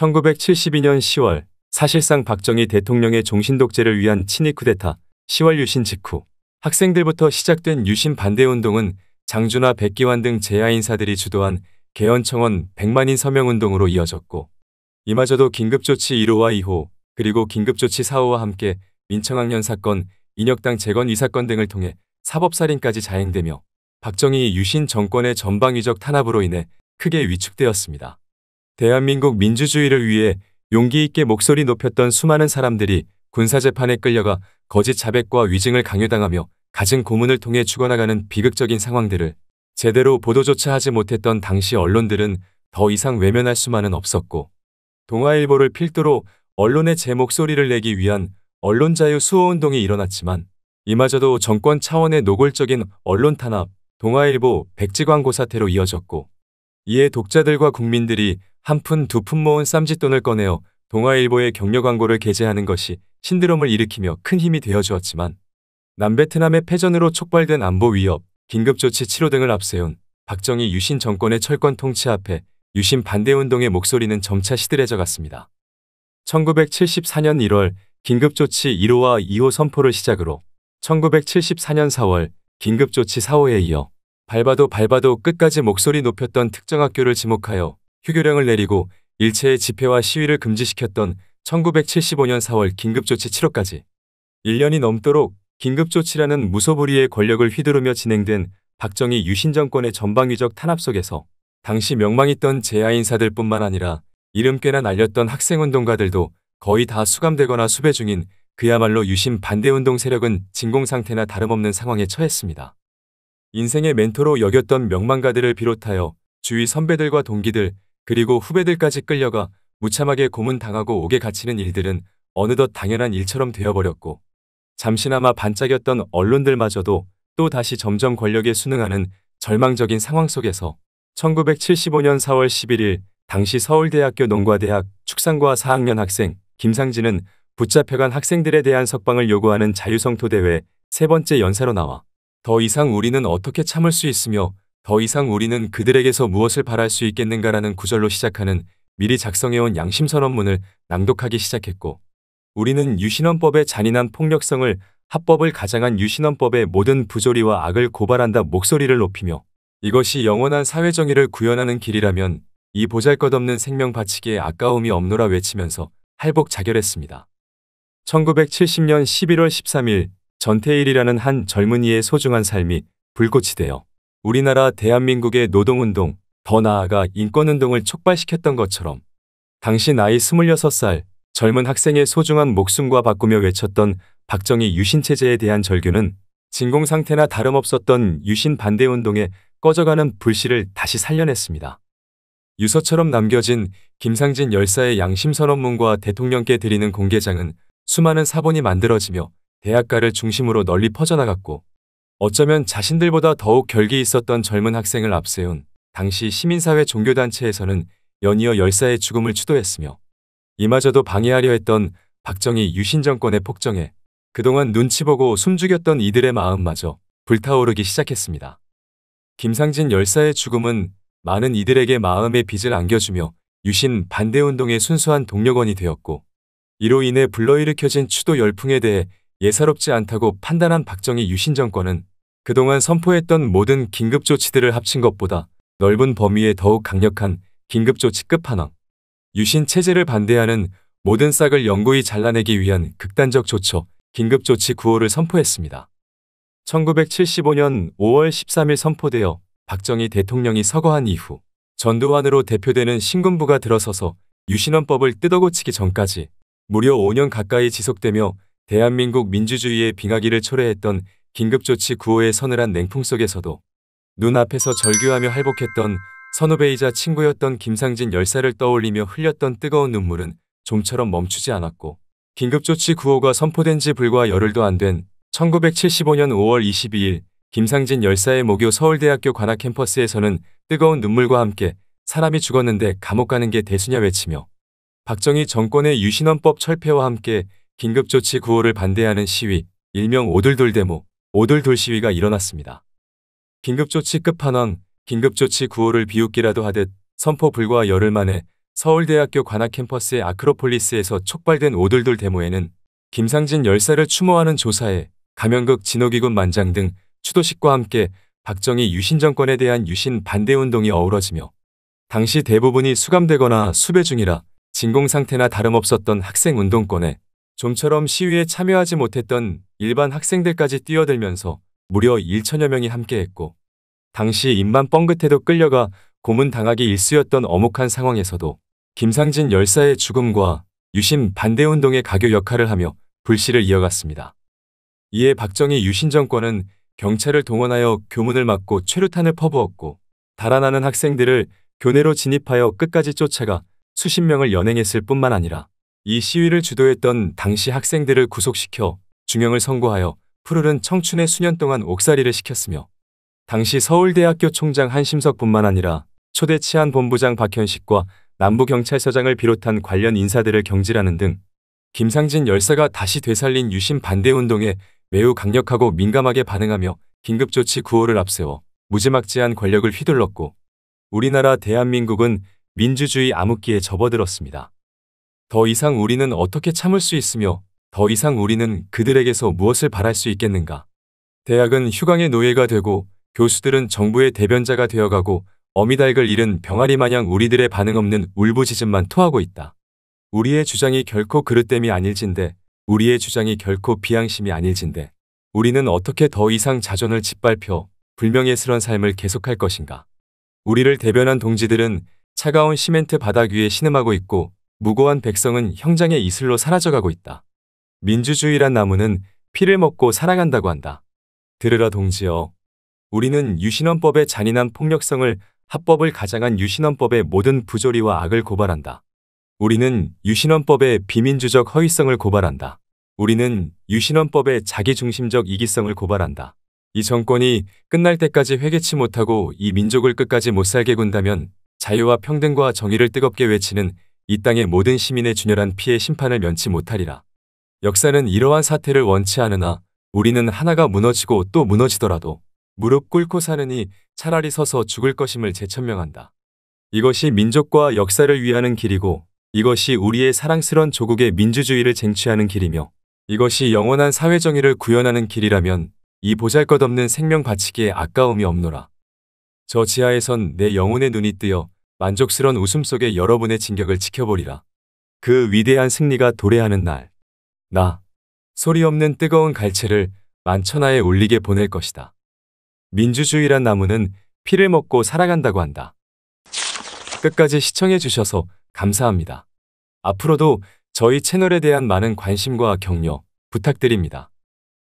1972년 10월 사실상 박정희 대통령의 종신독재를 위한 친위 쿠데타 10월 유신 직후 학생들부터 시작된 유신 반대운동은 장준하 백기환 등재하인사들이 주도한 개헌청원 100만인 서명운동으로 이어졌고 이마저도 긴급조치 1호와 2호 그리고 긴급조치 4호와 함께 민청학년 사건, 인혁당 재건 위 사건 등을 통해 사법살인까지 자행되며 박정희 유신 정권의 전방위적 탄압으로 인해 크게 위축되었습니다. 대한민국 민주주의를 위해 용기 있게 목소리 높였던 수많은 사람들이 군사재판에 끌려가 거짓 자백과 위증을 강요당하며 가진 고문을 통해 죽어나가는 비극적인 상황들을 제대로 보도조차 하지 못했던 당시 언론들은 더 이상 외면할 수만은 없었고 동아일보를 필두로 언론의 제 목소리를 내기 위한 언론자유 수호운동이 일어났지만 이마저도 정권 차원의 노골적인 언론 탄압, 동아일보, 백지광고 사태로 이어졌고 이에 독자들과 국민들이 한 푼 두 푼 모은 쌈짓돈을 꺼내어 동아일보의 격려 광고를 게재하는 것이 신드롬을 일으키며 큰 힘이 되어주었지만 남베트남의 패전으로 촉발된 안보 위협, 긴급조치 치료 등을 앞세운 박정희 유신 정권의 철권 통치 앞에 유신 반대운동의 목소리는 점차 시들해져 갔습니다. 1974년 1월 긴급조치 1호와 2호 선포를 시작으로 1974년 4월 긴급조치 4호에 이어 밟아도 밟아도 끝까지 목소리 높였던 특정 학교를 지목하여 휴교령을 내리고 일체의 집회와 시위를 금지시켰던 1975년 4월 긴급조치 7호까지 1년이 넘도록 긴급조치라는 무소불위의 권력을 휘두르며 진행된 박정희 유신 정권의 전방위적 탄압 속에서 당시 명망했던 재야 인사들뿐만 아니라 이름 꽤나 날렸던 학생운동가들도 거의 다 수감되거나 수배 중인 그야말로 유신 반대운동 세력은 진공상태나 다름없는 상황에 처했습니다. 인생의 멘토로 여겼던 명망가들을 비롯하여 주위 선배들과 동기들 그리고 후배들까지 끌려가 무참하게 고문당하고 오게 갇히는 일들은 어느덧 당연한 일처럼 되어버렸고 잠시나마 반짝였던 언론들마저도 또 다시 점점 권력에 순응하는 절망적인 상황 속에서 1975년 4월 11일 당시 서울대학교 농과대학 축산과 4학년 학생 김상진은 붙잡혀간 학생들에 대한 석방을 요구하는 자유성토대회 세 번째 연세로 나와 더 이상 우리는 어떻게 참을 수 있으며 더 이상 우리는 그들에게서 무엇을 바랄 수 있겠는가라는 구절로 시작하는 미리 작성해온 양심선언문을 낭독하기 시작했고 우리는 유신헌법의 잔인한 폭력성을 합법을 가장한 유신헌법의 모든 부조리와 악을 고발한다 목소리를 높이며 이것이 영원한 사회정의를 구현하는 길이라면 이 보잘것없는 생명 바치기에 아까움이 없노라 외치면서 할복 자결했습니다. 1970년 11월 13일 전태일이라는 한 젊은이의 소중한 삶이 불꽃이 되어 우리나라 대한민국의 노동운동, 더 나아가 인권운동을 촉발시켰던 것처럼 당시 나이 26살 젊은 학생의 소중한 목숨과 바꾸며 외쳤던 박정희 유신체제에 대한 절규는 진공상태나 다름없었던 유신 반대운동에 꺼져가는 불씨를 다시 살려냈습니다. 유서처럼 남겨진 김상진 열사의 양심선언문과 대통령께 드리는 공개장은 수많은 사본이 만들어지며 대학가를 중심으로 널리 퍼져나갔고 어쩌면 자신들보다 더욱 결기 있었던 젊은 학생을 앞세운 당시 시민사회 종교단체에서는 연이어 열사의 죽음을 추도했으며 이마저도 방해하려 했던 박정희 유신정권의 폭정에 그동안 눈치 보고 숨죽였던 이들의 마음마저 불타오르기 시작했습니다. 김상진 열사의 죽음은 많은 이들에게 마음의 빚을 안겨주며 유신 반대운동의 순수한 동력원이 되었고 이로 인해 불러일으켜진 추도 열풍에 대해 예사롭지 않다고 판단한 박정희 유신 정권은 그동안 선포했던 모든 긴급조치들을 합친 것보다 넓은 범위에 더욱 강력한 긴급조치급 판왕 유신 체제를 반대하는 모든 싹을 영구히 잘라내기 위한 극단적 조처, 긴급조치 9호를 선포했습니다. 1975년 5월 13일 선포되어 박정희 대통령이 서거한 이후 전두환으로 대표되는 신군부가 들어서서 유신헌법을 뜯어고치기 전까지 무려 5년 가까이 지속되며 대한민국 민주주의의 빙하기를 초래했던 긴급조치 구호의 서늘한 냉풍 속에서도 눈앞에서 절규하며 할복했던 선후배이자 친구였던 김상진 열사를 떠올리며 흘렸던 뜨거운 눈물은 좀처럼 멈추지 않았고 긴급조치 구호가 선포된 지 불과 열흘도 안 된 1975년 5월 22일 김상진 열사의 모교 서울대학교 관악 캠퍼스에서는 뜨거운 눈물과 함께 사람이 죽었는데 감옥 가는 게 대수냐 외치며 박정희 정권의 유신헌법 철폐와 함께 긴급조치 구호를 반대하는 시위, 일명 오돌돌 데모, 오돌돌 시위가 일어났습니다. 긴급조치 끝판왕, 긴급조치 구호를 비웃기라도 하듯 선포 불과 열흘 만에 서울대학교 관악 캠퍼스의 아크로폴리스에서 촉발된 오돌돌 데모에는 김상진 열사를 추모하는 조사에 가면극 진호기군 만장 등 추도식과 함께 박정희 유신 정권에 대한 유신 반대 운동이 어우러지며 당시 대부분이 수감되거나 수배 중이라 진공 상태나 다름없었던 학생 운동권에 좀처럼 시위에 참여하지 못했던 일반 학생들까지 뛰어들면서 무려 1천여 명이 함께했고 당시 입만 뻥긋해도 끌려가 고문당하기 일쑤였던 어묵한 상황에서도 김상진 열사의 죽음과 유신 반대운동의 가교 역할을 하며 불씨를 이어갔습니다. 이에 박정희 유신 정권은 경찰을 동원하여 교문을 막고 최루탄을 퍼부었고 달아나는 학생들을 교내로 진입하여 끝까지 쫓아가 수십 명을 연행했을 뿐만 아니라 이 시위를 주도했던 당시 학생들을 구속시켜 중형을 선고하여 푸르른 청춘의 수년 동안 옥살이를 시켰으며 당시 서울대학교 총장 한심석뿐만 아니라 초대 치안본부장 박현식과 남부경찰서장을 비롯한 관련 인사들을 경질하는 등 김상진 열사가 다시 되살린 유신 반대운동에 매우 강력하고 민감하게 반응하며 긴급조치 구호를 앞세워 무지막지한 권력을 휘둘렀고 우리나라 대한민국은 민주주의 암흑기에 접어들었습니다. 더 이상 우리는 어떻게 참을 수 있으며 더 이상 우리는 그들에게서 무엇을 바랄 수 있겠는가. 대학은 휴강의 노예가 되고 교수들은 정부의 대변자가 되어가고 어미닭을 잃은 병아리 마냥 우리들의 반응 없는 울부짖음만 토하고 있다. 우리의 주장이 결코 그릇됨이 아닐진데 우리의 주장이 결코 비양심이 아닐진데 우리는 어떻게 더 이상 자존을 짓밟혀 불명예스런 삶을 계속할 것인가. 우리를 대변한 동지들은 차가운 시멘트 바닥 위에 신음하고 있고 무고한 백성은 형장의 이슬로 사라져가고 있다. 민주주의란 나무는 피를 먹고 살아간다고 한다. 들으라 동지여. 우리는 유신헌법의 잔인한 폭력성을 합법을 가장한 유신헌법의 모든 부조리와 악을 고발한다. 우리는 유신헌법의 비민주적 허위성을 고발한다. 우리는 유신헌법의 자기중심적 이기성을 고발한다. 이 정권이 끝날 때까지 회개치 못하고 이 민족을 끝까지 못살게 군다면 자유와 평등과 정의를 뜨겁게 외치는 이 땅의 모든 시민의 준열한 피해 심판을 면치 못하리라. 역사는 이러한 사태를 원치 않으나 우리는 하나가 무너지고 또 무너지더라도 무릎 꿇고 사느니 차라리 서서 죽을 것임을 재천명한다. 이것이 민족과 역사를 위하는 길이고 이것이 우리의 사랑스런 조국의 민주주의를 쟁취하는 길이며 이것이 영원한 사회정의를 구현하는 길이라면 이 보잘것없는 생명 바치기에 아까움이 없노라. 저 지하에선 내 영혼의 눈이 뜨여 만족스런 웃음 속에 여러분의 진격을 지켜보리라. 그 위대한 승리가 도래하는 날, 나, 소리 없는 뜨거운 갈채를 만천하에 올리게 보낼 것이다. 민주주의란 나무는 피를 먹고 살아간다고 한다. 끝까지 시청해 주셔서 감사합니다. 앞으로도 저희 채널에 대한 많은 관심과 격려 부탁드립니다.